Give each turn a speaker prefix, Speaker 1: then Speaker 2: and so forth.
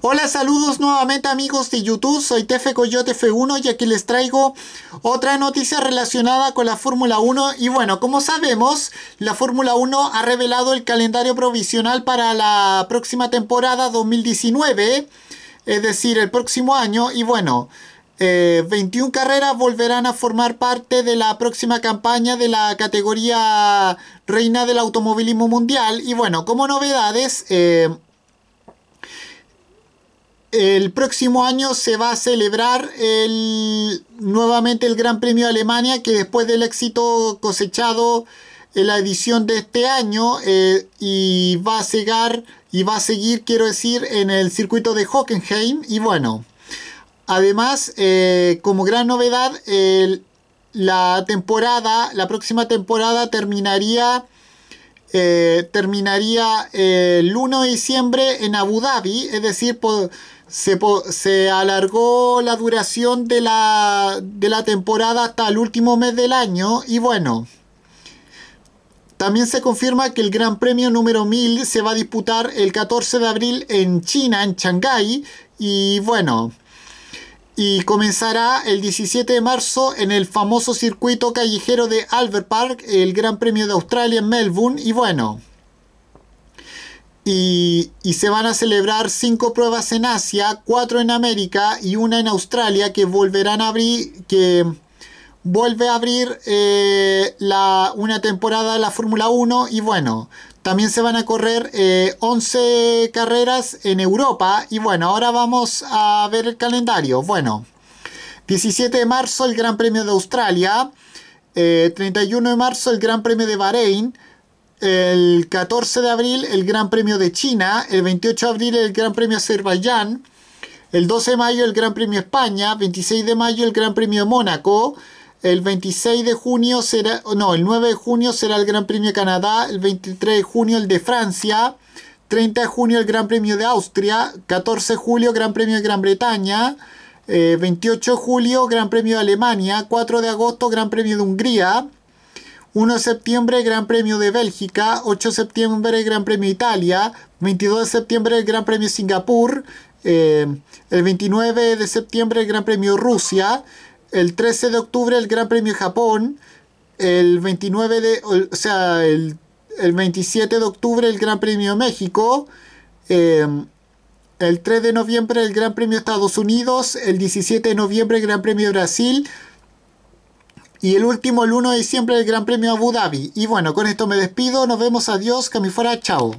Speaker 1: Hola, saludos nuevamente amigos de YouTube, soy Tefe Coyote F1 y aquí les traigo otra noticia relacionada con la Fórmula 1 y bueno, como sabemos, la Fórmula 1 ha revelado el calendario provisional para la próxima temporada 2019, es decir, el próximo año y bueno... 21 eh, carreras volverán a formar parte de la próxima campaña de la categoría Reina del Automovilismo Mundial. Y bueno, como novedades, eh, el próximo año se va a celebrar el, nuevamente el Gran Premio de Alemania, que después del éxito cosechado en la edición de este año eh, y va a llegar y va a seguir, quiero decir, en el circuito de Hockenheim. Y bueno, además, eh, como gran novedad, la temporada, la próxima temporada terminaría eh, terminaría eh, el 1 de diciembre en Abu Dhabi, es decir, se, alargó la duración de la, de la temporada hasta el último mes del año y bueno. También se confirma que el Gran Premio número 1000 se va a disputar el 14 de abril en China, en Shanghái. Y bueno, y comenzará el 17 de marzo en el famoso circuito callejero de Albert Park, el Gran Premio de Australia en Melbourne. Y bueno, y, y, se van a celebrar cinco pruebas en Asia, cuatro en América y una en Australia que volverán a abrir, que vuelve a abrir eh, la, una temporada de la Fórmula 1 y bueno, también se van a correr 11 eh, carreras en Europa y bueno, ahora vamos a ver el calendario. Bueno, 17 de marzo el Gran Premio de Australia, 31 eh, de marzo el Gran Premio de Bahrein, el 14 de abril el Gran Premio de China, el 28 de abril el Gran Premio Azerbaiyán, el 12 de mayo el Gran Premio España, 26 de mayo el Gran Premio de Mónaco, el 26 de junio será, no, el 9 de junio será el Gran Premio de Canadá, el 23 de junio el de Francia, 30 de junio el Gran Premio de Austria, 14 de julio Gran Premio de Gran Bretaña, 28 eh, de julio Gran Premio de Alemania, 4 de agosto Gran Premio de Hungría, 1 de septiembre Gran Premio de Bélgica, 8 de septiembre Gran Premio de Italia, 22 de septiembre el Gran Premio de Singapur, eh, el 29 de septiembre el Gran Premio de Rusia, el 13 de octubre el Gran Premio Japón, el 29 de, sea, el, 27 de octubre el Gran Premio México, em, el 3 de noviembre el Gran Premio Estados Unidos, el 17 de noviembre el Gran Premio Brasil y el último el 1 de diciembre el Gran Premio Abu Dhabi. Y bueno, con esto me despido, nos vemos, adiós, que fuera, chao.